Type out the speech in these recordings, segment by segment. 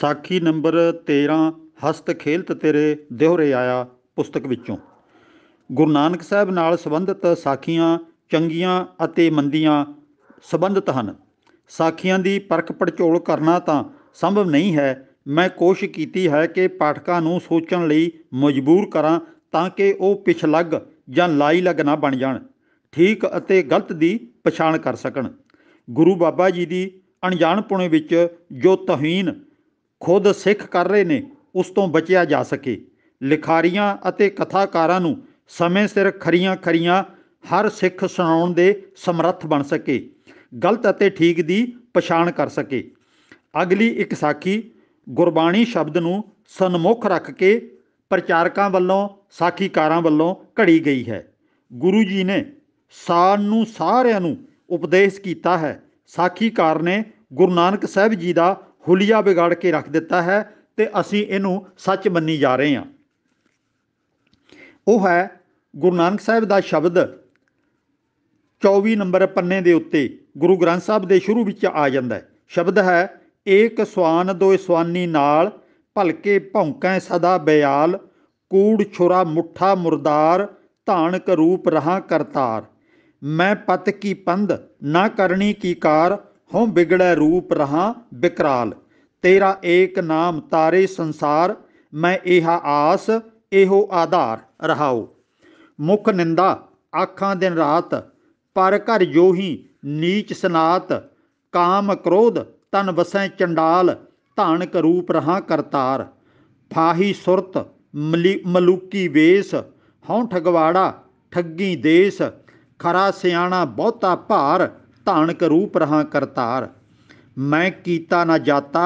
ਸਾਖੀ ਨੰਬਰ 13 ਹਸਤ ਖੇਲਤ ਤੇਰੇ ਦਿਹਰੇ ਆਇਆ ਪੁਸਤਕ ਵਿੱਚੋਂ ਗੁਰੂ ਨਾਨਕ ਸਾਹਿਬ ਨਾਲ ਸੰਬੰਧਿਤ ਸਾਖੀਆਂ ਚੰਗੀਆਂ ਅਤੇ ਮੰਦੀਆਂ ਸੰਬੰਧਿਤ ਹਨ ਸਾਖੀਆਂ ਦੀ ਪਰਖ ਪੜਚੋਲ ਕਰਨਾ ਤਾਂ ਸੰਭਵ ਨਹੀਂ ਹੈ ਮੈਂ ਕੋਸ਼ਿਸ਼ ਕੀਤੀ ਹੈ ਕਿ ਪਾਠਕਾਂ ਨੂੰ ਸੋਚਣ ਲਈ ਮਜਬੂਰ ਕਰਾਂ ਤਾਂ ਕਿ ਉਹ ਪਿਛਲੱਗ ਜਾਂ ਲਾਈ ਲੱਗ ਨਾ ਬਣ ਜਾਣ ਠੀਕ ਅਤੇ ਗਲਤ ਦੀ ਪਛਾਣ ਕਰ ਸਕਣ ਗੁਰੂ ਬਾਬਾ ਜੀ ਦੀ ਅਣਜਾਣਪੁਣੇ ਵਿੱਚ ਜੋ ਤਹੀਨ ਖੁਦ ਸਿੱਖ ਕਰ ਰਹੇ ਨੇ ਉਸ ਤੋਂ ਬਚਿਆ ਜਾ ਸਕੇ ਲਿਖਾਰੀਆਂ ਅਤੇ ਕਥਾਕਾਰਾਂ ਨੂੰ ਸਮੇਂ ਸਿਰ ਖਰੀਆਂ ਖਰੀਆਂ ਹਰ ਸਿੱਖ ਸੁਣਾਉਣ ਦੇ ਸਮਰੱਥ ਬਣ ਸਕੇ ਗਲਤ ਅਤੇ ਠੀਕ ਦੀ ਪਛਾਣ ਕਰ ਸਕੇ ਅਗਲੀ ਇੱਕ ਸਾਖੀ ਗੁਰਬਾਣੀ ਸ਼ਬਦ ਨੂੰ ਸਨਮੁਖ ਰੱਖ ਕੇ ਪ੍ਰਚਾਰਕਾਂ ਵੱਲੋਂ ਸਾਖੀਕਾਰਾਂ ਵੱਲੋਂ ਘੜੀ ਗਈ ਹੈ ਗੁਰੂ ਜੀ ਨੇ ਸਾਨੂੰ ਸਾਰਿਆਂ ਨੂੰ ਉਪਦੇਸ਼ ਕੀਤਾ ਹੈ ਸਾਖੀਕਾਰ ਨੇ ਗੁਰੂ ਨਾਨਕ ਸਾਹਿਬ ਜੀ ਦਾ ਹੁਲੀਆ ਵਿਗਾੜ ਕੇ ਰੱਖ ਦਿੱਤਾ ਹੈ ਤੇ ਅਸੀਂ ਇਹਨੂੰ ਸੱਚ ਮੰਨੀ ਜਾ ਰਹੇ ਹਾਂ ਉਹ ਹੈ ਗੁਰੂ ਨਾਨਕ ਸਾਹਿਬ ਦਾ ਸ਼ਬਦ 24 ਨੰਬਰ ਪੰਨੇ ਦੇ ਉੱਤੇ ਗੁਰੂ ਗ੍ਰੰਥ ਸਾਹਿਬ ਦੇ ਸ਼ੁਰੂ ਵਿੱਚ ਆ ਜਾਂਦਾ ਹੈ ਸ਼ਬਦ ਹੈ ਏਕ ਸਵਾਨ ਦੋ ਸਵਾਨੀ ਨਾਲ ਭਲਕੇ ਭੌਂਕੈ ਸਦਾ ਬਿਆਲ ਕੂੜ ਛੁਰਾ ਮੁੱਠਾ ਮੁਰਦਾਰ ਧਾਨਕ ਰੂਪ ਰਹਾ ਕਰਤਾਰ ਮੈਂ ਪਤ ਕੀ ਪੰਧ ਨਾ ਕਰਨੀ ਕੀ ਕਾਰ ਹਉ ਬਿਗੜੈ ਰੂਪ ਰਹਾ ਬਿਕਰਾਲ ਤੇਰਾ ਏਕ ਨਾਮ ਤਾਰੇ ਸੰਸਾਰ ਮੈਂ ਇਹਾ ਆਸ ਇਹੋ ਆਧਾਰ ਰਹਾਉ ਮੁਖ ਨਿੰਦਾ ਆਖਾਂ ਦਿਨ ਰਾਤ ਪਰ ਘਰ ਜੋਹੀ ਨੀਚ ਸਨਾਤ ਕਾਮ ਕ੍ਰੋਧ ਤਨ ਵਸੈ ਚੰਡਾਲ ਧਾਨਕ ਰੂਪ ਰਹਾ ਕਰਤਾਰ ਫਾਹੀ ਸੁਰਤ ਮਲੂਕੀ ਵੇਸ ਹਉ ਠਗਵਾੜਾ ਠੱਗੀ ਦੇਸ ਖਰਾ ਸਿਆਣਾ ਬਹੁਤਾ ਭਾਰ ਧਾਨ ਰੂਪ ਰਹਾ ਕਰਤਾਰ ਮੈਂ ਕੀਤਾ ਨਾ ਜਾਤਾ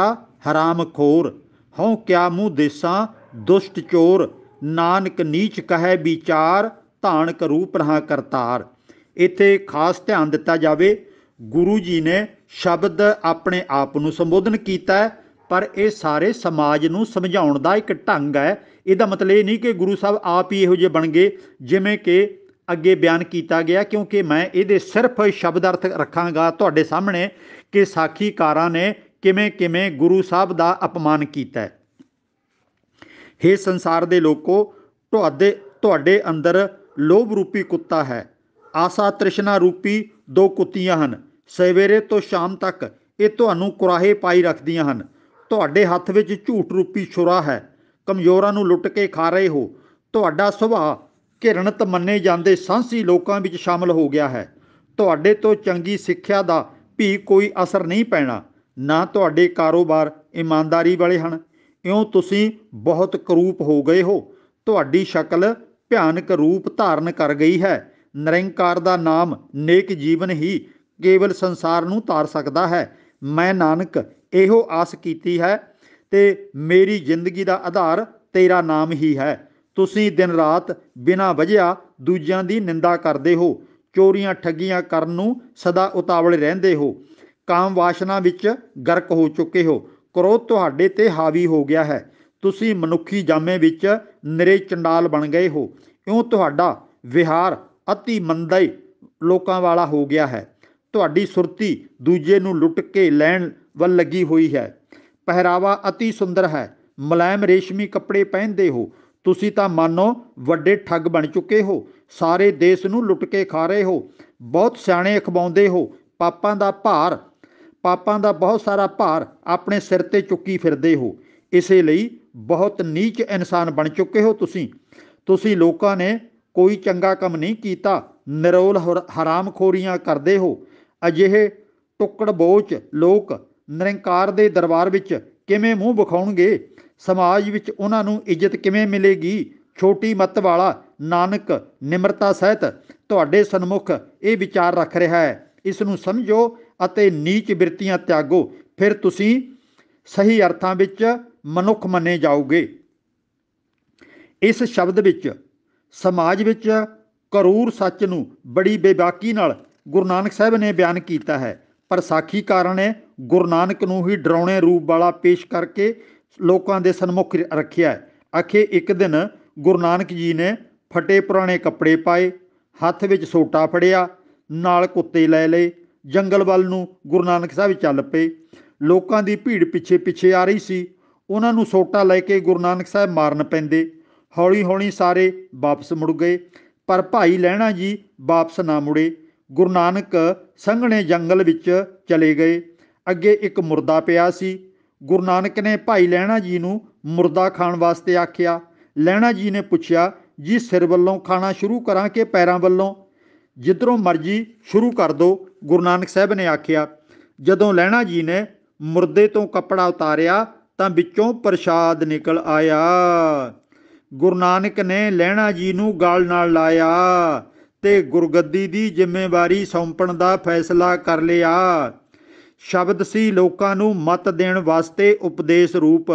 ਹਰਾਮ ਖੋਰ ਹਉ ਕਿਆ ਮੂੰਹ ਦੇਸਾਂ ਦੁਸ਼ਟ ਚੋਰ ਨਾਨਕ ਨੀਚ ਕਹੈ ਵਿਚਾਰ ਧਾਨ ਰੂਪ ਰਹਾ ਕਰਤਾਰ ਇੱਥੇ ਖਾਸ ਧਿਆਨ ਦਿੱਤਾ ਜਾਵੇ ਗੁਰੂ ਜੀ ਨੇ ਸ਼ਬਦ ਆਪਣੇ ਆਪ ਨੂੰ ਸੰਬੋਧਨ ਕੀਤਾ ਪਰ ਇਹ ਸਾਰੇ ਸਮਾਜ ਨੂੰ ਸਮਝਾਉਣ ਦਾ ਇੱਕ ਢੰਗ ਹੈ ਇਹਦਾ ਮਤਲਬ ਇਹ ਨਹੀਂ ਕਿ ਗੁਰੂ ਸਾਹਿਬ ਆਪ ਹੀ ਇਹੋ ਜਿਹੇ ਬਣ ਗਏ ਜਿਵੇਂ ਕਿ ਅੱਗੇ ਬਿਆਨ ਕੀਤਾ ਗਿਆ ਕਿਉਂਕਿ ਮੈਂ ਇਹਦੇ ਸਿਰਫ ਸ਼ਬਦ ਅਰਥ ਰੱਖਾਂਗਾ ਤੁਹਾਡੇ ਸਾਹਮਣੇ ਕਿ ਸਾਖੀਕਾਰਾਂ ਨੇ ਕਿਵੇਂ ਕਿਵੇਂ ਗੁਰੂ ਸਾਹਿਬ ਦਾ ਅਪਮਾਨ ਕੀਤਾ ਹੈ हे ਸੰਸਾਰ ਦੇ ਲੋਕੋ ਤੁਹਾਡੇ ਤੁਹਾਡੇ ਅੰਦਰ ਲੋਭ ਰੂਪੀ ਕੁੱਤਾ ਹੈ ਆਸਾ ਤ੍ਰਿਸ਼ਨਾ ਰੂਪੀ ਦੋ ਕੁੱਤੀਆਂ ਹਨ ਸਵੇਰੇ ਤੋਂ ਸ਼ਾਮ ਤੱਕ ਇਹ ਤੁਹਾਨੂੰ ਕੁਰਾਹੇ ਪਾਈ ਰੱਖਦੀਆਂ ਹਨ ਤੁਹਾਡੇ ਹੱਥ ਵਿੱਚ ਝੂਠ ਰੂਪੀ ਛੁਰਾ ਹੈ ਕਮਜ਼ੋਰਾਂ ਨੂੰ ਲੁੱਟ ਕੇ ਖਾ ਰਹੇ ਹੋ ਤੁਹਾਡਾ ਸੁਭਾਅ ਘਿਰਣਤ ਮੰਨੇ ਜਾਂਦੇ ਸੰਸੀ ਲੋਕਾਂ ਵਿੱਚ ਸ਼ਾਮਲ ਹੋ ਗਿਆ ਹੈ ਤੁਹਾਡੇ ਤੋਂ ਚੰਗੀ ਸਿੱਖਿਆ ਦਾ ਵੀ ਕੋਈ ਅਸਰ ਨਹੀਂ ਪੈਣਾ ਨਾ ਤੁਹਾਡੇ ਕਾਰੋਬਾਰ ਇਮਾਨਦਾਰੀ ਵਾਲੇ ਹਨ ਇਉਂ ਤੁਸੀਂ ਬਹੁਤ ਕਰੂਪ ਹੋ ਗਏ ਹੋ ਤੁਹਾਡੀ ਸ਼ਕਲ ਭਿਆਨਕ ਰੂਪ ਧਾਰਨ ਕਰ ਗਈ ਹੈ ਨਿਰੰਕਾਰ ਦਾ ਨਾਮ ਨੇਕ ਜੀਵਨ ਹੀ ਕੇਵਲ ਸੰਸਾਰ ਨੂੰ ਤਾਰ ਸਕਦਾ ਹੈ ਮੈਂ ਨਾਨਕ ਇਹੋ ਆਸ ਕੀਤੀ ਹੈ ਤੇ ਮੇਰੀ ਜ਼ਿੰਦਗੀ ਦਾ ਆਧਾਰ ਤੇਰਾ ਨਾਮ ਹੀ ਹੈ ਤੁਸੀਂ ਦਿਨ ਰਾਤ ਬਿਨਾ ਵਜਿਆ ਦੂਜਿਆਂ ਦੀ ਨਿੰਦਾ ਕਰਦੇ ਹੋ ਚੋਰੀਆਂ ਠੱਗੀਆਂ ਕਰਨ ਨੂੰ ਸਦਾ ਉਤਾਵਲੇ ਰਹਿੰਦੇ ਹੋ ਕਾਮ ਵਾਸ਼ਨਾ ਵਿੱਚ ਗਰਕ ਹੋ ਚੁੱਕੇ ਹੋ ਕ੍ਰੋਧ ਤੁਹਾਡੇ ਤੇ ਹਾਵੀ ਹੋ ਗਿਆ ਹੈ ਤੁਸੀਂ ਮਨੁੱਖੀ ਜਾਮੇ ਵਿੱਚ ਨਰੇ ਚੰਡਾਲ ਬਣ ਗਏ ਹੋ ਇਉਂ ਤੁਹਾਡਾ ਵਿਹਾਰ ਅਤੀ ਮੰਦਈ ਲੋਕਾਂ ਵਾਲਾ ਹੋ ਗਿਆ ਹੈ ਤੁਹਾਡੀ ਸੁਰਤੀ ਦੂਜੇ ਨੂੰ ਲੁੱਟ ਕੇ ਲੈਣ ਵੱਲ ਲੱਗੀ ਹੋਈ ਹੈ ਪਹਿਰਾਵਾ ਅਤੀ ਸੁੰਦਰ ਹੈ ਮਲਾਇਮ ਰੇਸ਼ਮੀ ਕੱਪੜੇ ਪਹਿਨਦੇ ਹੋ ਤੁਸੀਂ ਤਾਂ ਮੰਨੋ ਵੱਡੇ ਠੱਗ ਬਣ ਚੁੱਕੇ ਹੋ ਸਾਰੇ ਦੇਸ਼ ਨੂੰ ਲੁੱਟ ਕੇ ਖਾ ਰਹੇ ਹੋ ਬਹੁਤ ਸਿਆਣੇ ਅਖਵਾਉਂਦੇ ਹੋ ਪਾਪਾਂ ਦਾ ਭਾਰ ਪਾਪਾਂ ਦਾ ਬਹੁਤ ਸਾਰਾ ਭਾਰ ਆਪਣੇ ਸਿਰ ਤੇ ਚੁੱਕੀ ਫਿਰਦੇ ਹੋ ਇਸੇ ਲਈ ਬਹੁਤ ਨੀਚ ਇਨਸਾਨ ਬਣ ਚੁੱਕੇ ਹੋ ਤੁਸੀਂ ਤੁਸੀਂ ਲੋਕਾਂ ਨੇ ਕੋਈ ਚੰਗਾ ਕੰਮ ਨਹੀਂ ਕੀਤਾ ਨਿਰੋਲ ਹਰਾਮਖੋਰੀਆਂ ਕਰਦੇ ਹੋ ਅਜਿਹੇ ਟੁੱਕੜ ਬੋਚ ਲੋਕ ਨਿਰੰਕਾਰ ਦੇ ਦਰਬਾਰ ਵਿੱਚ ਕਿਵੇਂ ਮੂੰਹ ਵਿਖਾਉਣਗੇ ਸਮਾਜ ਵਿੱਚ ਉਹਨਾਂ ਨੂੰ ਇੱਜ਼ਤ ਕਿਵੇਂ ਮਿਲੇਗੀ ਛੋਟੀ ਮੱਤ ਵਾਲਾ ਨਾਨਕ ਨਿਮਰਤਾ ਸਹਿਤ ਤੁਹਾਡੇ ਸਨਮੁਖ ਇਹ ਵਿਚਾਰ ਰੱਖ ਰਿਹਾ ਹੈ ਇਸ ਨੂੰ ਸਮਝੋ ਅਤੇ ਨੀਚ ਬਿਰਤੀਆਂ ਤਿਆਗੋ ਫਿਰ ਤੁਸੀਂ ਸਹੀ ਅਰਥਾਂ ਵਿੱਚ ਮਨੁੱਖ ਮੰਨੇ ਜਾਓਗੇ ਇਸ ਸ਼ਬਦ ਵਿੱਚ ਸਮਾਜ ਵਿੱਚ ਕਰੂਰ ਸੱਚ ਨੂੰ ਬੜੀ ਬੇਬਾਕੀ ਨਾਲ ਗੁਰੂ ਨਾਨਕ ਸਾਹਿਬ ਨੇ ਬਿਆਨ ਕੀਤਾ ਹੈ ਪਰ ਕਾਰਨ ਹੈ ਗੁਰੂ ਨਾਨਕ ਨੂੰ ਹੀ ਡਰਾਉਣੇ ਰੂਪ ਵਾਲਾ ਪੇਸ਼ ਕਰਕੇ ਲੋਕਾਂ ਦੇ ਸਨਮੁਖ ਰੱਖਿਆ ਅਖੇ ਇੱਕ ਦਿਨ ਗੁਰੂ ਨਾਨਕ ਜੀ ਨੇ ਫਟੇ ਪੁਰਾਣੇ ਕੱਪੜੇ ਪਾਏ ਹੱਥ ਵਿੱਚ ਸੋਟਾ ਫੜਿਆ ਨਾਲ ਕੁੱਤੇ ਲੈ ਲਏ ਜੰਗਲ ਵੱਲ ਨੂੰ ਗੁਰੂ ਨਾਨਕ ਸਾਹਿਬ ਚੱਲ ਪਏ ਲੋਕਾਂ ਦੀ ਭੀੜ ਪਿੱਛੇ ਪਿੱਛੇ ਆ ਰਹੀ ਸੀ ਉਹਨਾਂ ਨੂੰ ਸੋਟਾ ਲੈ ਕੇ ਗੁਰੂ ਨਾਨਕ ਸਾਹਿਬ ਮਾਰਨ ਪੈਂਦੇ ਹੌਲੀ ਹੌਲੀ ਸਾਰੇ ਵਾਪਸ ਮੁੜ ਗਏ ਪਰ ਭਾਈ ਲੈਣਾ ਜੀ ਵਾਪਸ ਨਾ ਮੁੜੇ ਗੁਰੂ ਨਾਨਕ ਸੰਘਣੇ ਜੰਗਲ ਵਿੱਚ ਚਲੇ ਗਏ ਅੱਗੇ ਇੱਕ ਮੁਰਦਾ ਪਿਆ ਸੀ ਗੁਰੂ ਨਾਨਕ ਨੇ ਭਾਈ ਲਹਿਣਾ ਜੀ ਨੂੰ ਮੁਰਦਾ ਖਾਣ ਵਾਸਤੇ ਆਖਿਆ ਲਹਿਣਾ ਜੀ ਨੇ ਪੁੱਛਿਆ ਜੀ ਸਿਰ ਵੱਲੋਂ ਖਾਣਾ ਸ਼ੁਰੂ ਕਰਾਂ ਕਿ ਪੈਰਾਂ ਵੱਲੋਂ ਜਿੱਧਰੋਂ ਮਰਜੀ ਸ਼ੁਰੂ ਕਰ ਦੋ ਗੁਰੂ ਨਾਨਕ ਸਾਹਿਬ ਨੇ ਆਖਿਆ ਜਦੋਂ ਲਹਿਣਾ ਜੀ ਨੇ ਮੁਰਦੇ ਤੋਂ ਕੱਪੜਾ ਉਤਾਰਿਆ ਤਾਂ ਵਿੱਚੋਂ ਪ੍ਰਸ਼ਾਦ ਨਿਕਲ ਆਇਆ ਗੁਰੂ ਨਾਨਕ ਨੇ ਲਹਿਣਾ ਜੀ ਨੂੰ ਗਾਲ ਨਾਲ ਲਾਇਆ ਤੇ ਗੁਰਗੱਦੀ ਦੀ ਜ਼ਿੰਮੇਵਾਰੀ ਸੌਂਪਣ ਦਾ ਫੈਸਲਾ ਕਰ ਲਿਆ ਸ਼ਬਦ ਸੀ ਲੋਕਾਂ ਨੂੰ ਮਤ ਦੇਣ ਵਾਸਤੇ ਉਪਦੇਸ਼ ਰੂਪ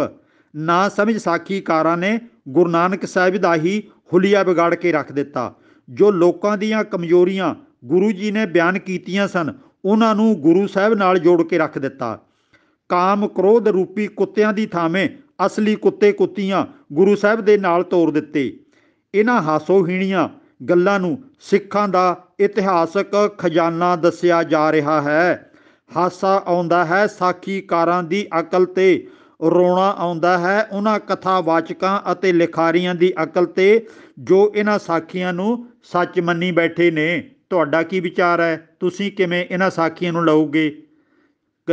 ਨਾ ਸਮਝ ਸਾਖੀਕਾਰਾਂ ਨੇ ਗੁਰੂ ਨਾਨਕ ਸਾਹਿਬ ਦਾ ਹੀ ਹੁਲੀਆ ਵਿਗਾੜ ਕੇ ਰੱਖ ਦਿੱਤਾ ਜੋ ਲੋਕਾਂ ਦੀਆਂ ਕਮਜ਼ੋਰੀਆਂ ਗੁਰੂ ਜੀ ਨੇ ਬਿਆਨ ਕੀਤੀਆਂ ਸਨ ਉਹਨਾਂ ਨੂੰ ਗੁਰੂ ਸਾਹਿਬ ਨਾਲ ਜੋੜ ਕੇ ਰੱਖ ਦਿੱਤਾ ਕਾਮ ਕ੍ਰੋਧ ਰੂਪੀ ਕੁੱਤਿਆਂ ਦੀ ਥਾਵੇਂ ਅਸਲੀ ਕੁੱਤੇ ਕੁੱਤੀਆਂ ਗੁਰੂ ਸਾਹਿਬ ਦੇ ਨਾਲ ਤੋਰ ਦਿੱਤੇ ਇਹਨਾਂ ਹਾਸੋਹੀਣੀਆਂ ਗੱਲਾਂ ਨੂੰ ਸਿੱਖਾਂ ਦਾ ਇਤਿਹਾਸਕ ਖਜ਼ਾਨਾ ਦੱਸਿਆ ਜਾ ਰਿਹਾ ਹੈ ਹਾਸਾ ਆਉਂਦਾ ਹੈ ਸਾਖੀਕਾਰਾਂ ਦੀ ਅਕਲ ਤੇ ਰੋਣਾ ਆਉਂਦਾ ਹੈ ਉਹਨਾਂ ਕਥਾਵਾਚਕਾਂ ਅਤੇ ਲਿਖਾਰੀਆਂ ਦੀ ਅਕਲ ਤੇ ਜੋ ਇਹਨਾਂ ਸਾਖੀਆਂ ਨੂੰ ਸੱਚ ਮੰਨੀ ਬੈਠੇ ਨੇ ਤੁਹਾਡਾ ਕੀ ਵਿਚਾਰ ਹੈ ਤੁਸੀਂ ਕਿਵੇਂ ਇਹਨਾਂ ਸਾਖੀਆਂ ਨੂੰ ਲਓਗੇ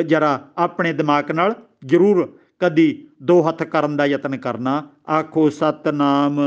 ਜਰਾ ਆਪਣੇ ਦਿਮਾਗ ਨਾਲ ਜ਼ਰੂਰ ਕਦੀ ਦੋ ਹੱਥ ਕਰਨ ਦਾ ਯਤਨ ਕਰਨਾ ਆਖੋ ਸਤਨਾਮ